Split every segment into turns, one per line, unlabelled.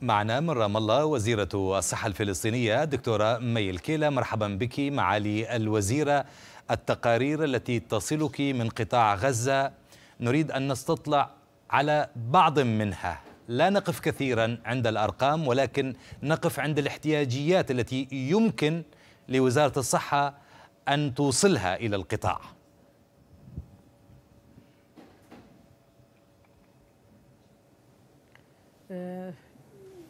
معنا من رام الله وزيرة الصحة الفلسطينية دكتورة مي الكيلة مرحبا بك معالي الوزيرة التقارير التي تصلك من قطاع غزة نريد أن نستطلع على بعض منها لا نقف كثيرا عند الأرقام ولكن نقف عند الاحتياجيات التي يمكن لوزارة الصحة أن توصلها إلى القطاع
أه،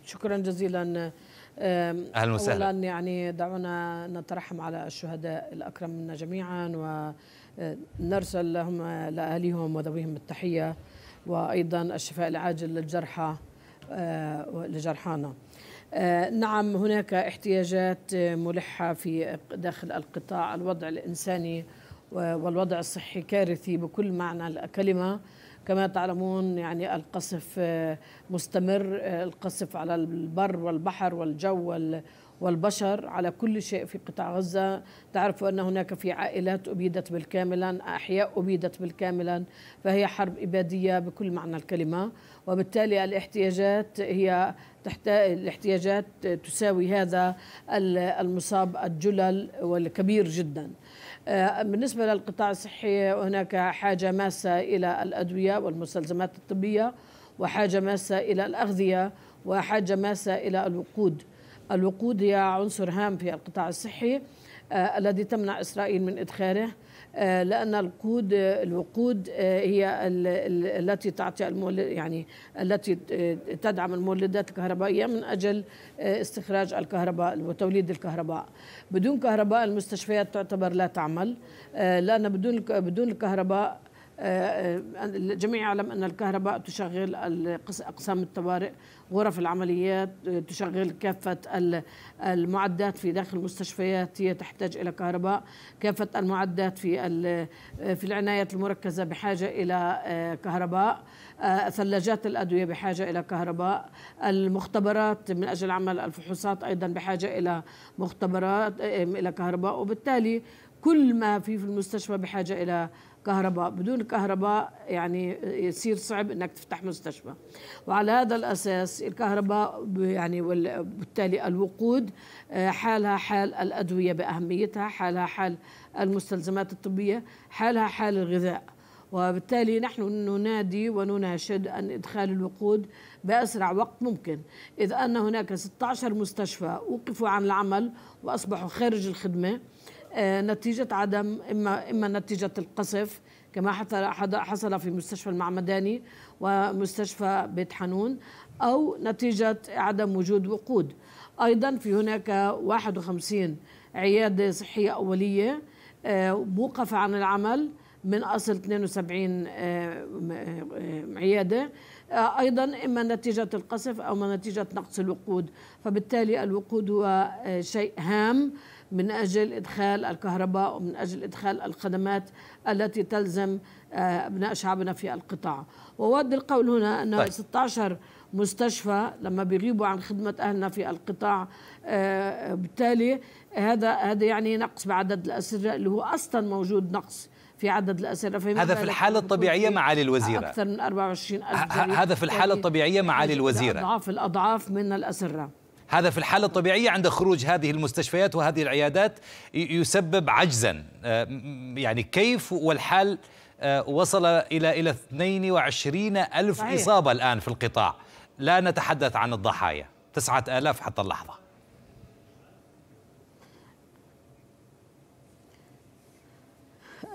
شكرا جزيلا اهلا وسهلا اولا يعني دعونا نترحم على الشهداء الاكرم منا جميعا ونرسل لهم لاهاليهم وذويهم التحيه وايضا الشفاء العاجل للجرحى آه، لجرحانا آه، نعم هناك احتياجات آه، ملحه في داخل القطاع الوضع الانساني والوضع الصحي كارثي بكل معنى الكلمه كما تعلمون يعني القصف آه، مستمر آه، القصف على البر والبحر والجو والبشر على كل شيء في قطاع غزة تعرفوا أن هناك في عائلات أبيدت بالكاملا أحياء أبيدت بالكاملا فهي حرب إبادية بكل معنى الكلمة وبالتالي الاحتياجات هي تحت الاحتياجات تساوي هذا المصاب الجلل والكبير جدا آه، بالنسبة للقطاع الصحي هناك حاجة ماسة إلى الأدوية والمستلزمات الطبية وحاجة ماسة إلى الأغذية وحاجة ماسة إلى الوقود الوقود هي عنصر هام في القطاع الصحي آه، الذي تمنع إسرائيل من إدخاله آه، لان الوقود الوقود آه، هي التي تعطي المولد يعني التي آه، تدعم المولدات الكهربائيه من اجل استخراج الكهرباء وتوليد الكهرباء بدون كهرباء المستشفيات تعتبر لا تعمل لان بدون بدون الكهرباء الجميع آه، آه، يعلم أن الكهرباء تشغل أقسام الطوارئ غرف العمليات آه، تشغل كافة المعدات في داخل المستشفيات هي تحتاج إلى كهرباء كافة المعدات في في العناية المركزة بحاجة إلى كهرباء ثلاجات الأدوية بحاجة إلى كهرباء المختبرات من أجل عمل الفحوصات أيضا بحاجة إلى مختبرات إلى كهرباء وبالتالي كل ما في في المستشفى بحاجه الى كهرباء بدون كهرباء يعني يصير صعب انك تفتح مستشفى وعلى هذا الاساس الكهرباء يعني وبالتالي الوقود آه، حالها حال الادويه باهميتها حالها حال المستلزمات الطبيه حالها حال الغذاء وبالتالي نحن ننادي ونناشد أن إدخال الوقود بأسرع وقت ممكن إذ أن هناك 16 مستشفى وقفوا عن العمل وأصبحوا خارج الخدمة آه، نتيجة عدم إما إما نتيجة القصف كما حصل في مستشفى المعمداني ومستشفى بيت حنون أو نتيجة عدم وجود وقود أيضا في هناك 51 عيادة صحية أولية آه، موقفة عن العمل من أصل 72 آه، عيادة أيضا إما نتيجة القصف أو نتيجة نقص الوقود فبالتالي الوقود هو شيء هام من أجل إدخال الكهرباء ومن أجل إدخال الخدمات التي تلزم آه، أبناء شعبنا في القطاع وأود القول هنا أنه طيب. 16 مستشفى لما بيغيبوا عن خدمة أهلنا في القطاع آه، بالتالي هذا هذا يعني نقص بعدد الأسرة اللي هو أصلا موجود نقص في عدد الأسرة هذا في الحالة يعني الطبيعية معالي الوزيرة أكثر من 24 ألف هذا في الحالة
الطبيعية معالي الوزيرة
أضعاف الأضعاف من الأسرة
هذا في الحالة الطبيعية عند خروج هذه المستشفيات وهذه العيادات يسبب عجزا آه، يعني كيف والحال آه، وصل إلى إلى 22 ألف صحيح. إصابة الآن في القطاع لا نتحدث عن الضحايا تسعة آلاف حتى اللحظة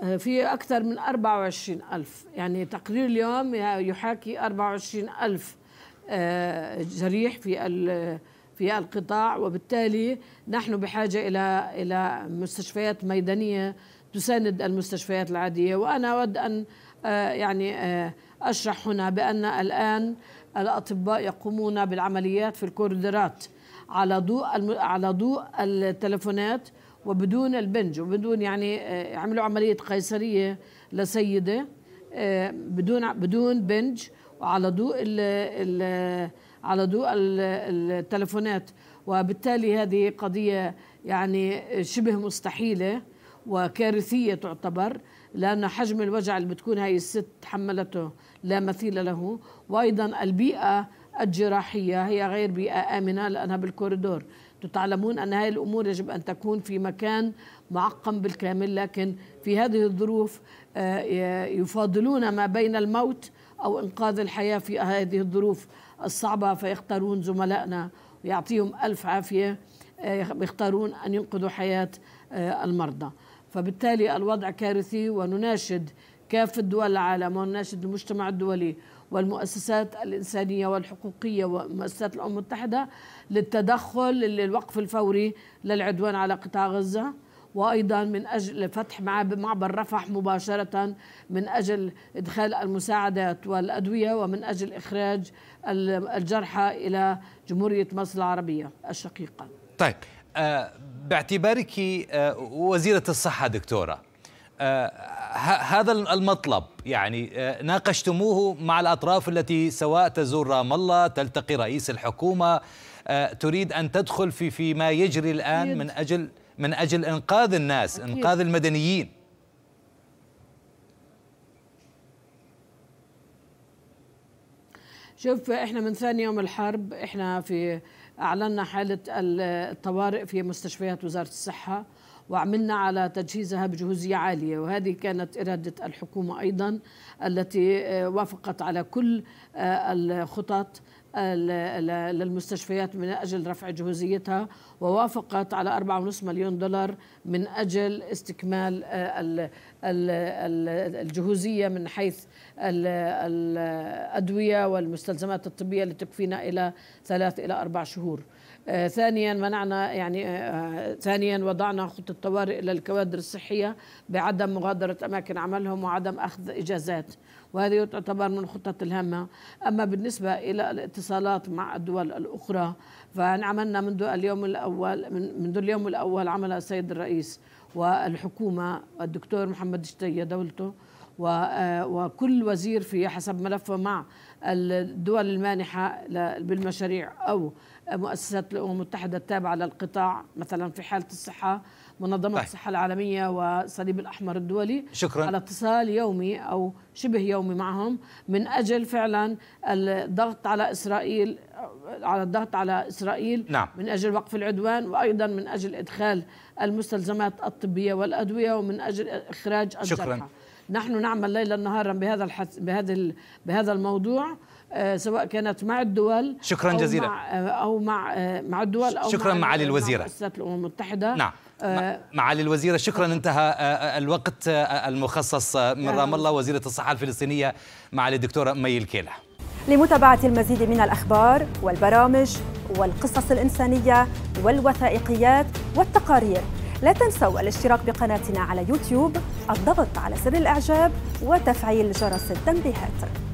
آه، في أكثر من 24 ألف يعني تقرير اليوم يحاكي 24 ألف جريح في في القطاع وبالتالي نحن بحاجه الى الى مستشفيات ميدانيه تساند المستشفيات العاديه وانا اود ان آه، يعني آه، اشرح هنا بان الان الاطباء يقومون بالعمليات في الكوردرات على ضوء على ضوء التلفونات وبدون البنج وبدون يعني آه، عملوا عمليه قيصريه لسيده بدون بدون بنج وعلى ضوء ال ال على ضوء التلفونات وبالتالي هذه قضية يعني شبه مستحيلة وكارثية تعتبر لأن حجم الوجع اللي بتكون هاي الست حملته لا مثيل له وأيضا البيئة الجراحية هي غير بيئة آمنة لأنها بالكوريدور تعلمون أن هذه الأمور يجب أن تكون في مكان معقم بالكامل لكن في هذه الظروف آه، يفاضلون ما بين الموت أو إنقاذ الحياة في هذه الظروف الصعبة فيختارون زملائنا ويعطيهم ألف عافية آه، يختارون أن ينقذوا حياة آه، المرضى فبالتالي الوضع كارثي ونناشد كافة دول العالم والناشد المجتمع الدولي والمؤسسات الإنسانية والحقوقية ومؤسسات الأمم المتحدة للتدخل للوقف الفوري للعدوان على قطاع غزة وايضا من اجل فتح معبر رفح مباشره من اجل ادخال المساعدات والادويه ومن اجل اخراج الجرحى الى جمهوريه مصر العربيه الشقيقه.
طيب آه، باعتبارك آه، وزيره الصحه دكتوره آه، هذا المطلب يعني آه، ناقشتموه مع الأطراف التي سواء تزور رام الله تلتقي رئيس الحكومة آه، تريد أن تدخل في فيما يجري الآن من أجل من أجل إنقاذ الناس إنقاذ المدنيين
شوف احنا من ثاني يوم الحرب احنا في اعلنا حاله الطوارئ في مستشفيات وزاره الصحه وعملنا على تجهيزها بجهوزية عالية وهذه كانت إرادة الحكومة أيضا التي آه، وافقت على كل آه، الخطط للمستشفيات من أجل رفع جهوزيتها ووافقت على 4.5 مليون دولار من أجل استكمال آه، الجهوزية من حيث الأدوية والمستلزمات الطبية تكفينا إلى ثلاث إلى أربع شهور آه، ثانيا منعنا يعني آه، ثانيا وضعنا خطه طوارئ للكوادر الصحيه بعدم مغادره اماكن عملهم وعدم اخذ اجازات وهذه تعتبر من الخطط الهامة أما بالنسبة إلى الاتصالات مع الدول الأخرى فنحن عملنا منذ اليوم الأول من منذ اليوم الأول عمل السيد الرئيس والحكومة الدكتور محمد شتية دولته آه، وكل وزير في حسب ملفه مع الدول المانحة بالمشاريع أو مؤسسات الأمم المتحدة التابعة للقطاع مثلا في حالة الصحة منظمة طيب. الصحة العالمية والصليب الأحمر الدولي شكرا على اتصال يومي أو شبه يومي معهم من أجل فعلا الضغط على إسرائيل على الضغط على إسرائيل نعم. من أجل وقف العدوان وأيضا من أجل إدخال المستلزمات الطبية والأدوية ومن أجل إخراج الجرحى شكرا. نحن نعمل ليلا نهارا بهذا الحس... بهذا ال... بهذا الموضوع آه، سواء كانت مع الدول شكرا جزيلا آه، أو مع, أو آه، مع, مع الدول أو شكرا معالي الوزيرة مع مؤسسات الأمم المتحدة نعم
معالي الوزيرة شكرا انتهى الوقت المخصص من رام الله وزيرة الصحة الفلسطينية معالي الدكتورة مي الكيلة
لمتابعة المزيد من الأخبار والبرامج والقصص الإنسانية والوثائقيات والتقارير لا تنسوا الاشتراك بقناتنا على يوتيوب الضغط على زر الإعجاب وتفعيل جرس
التنبيهات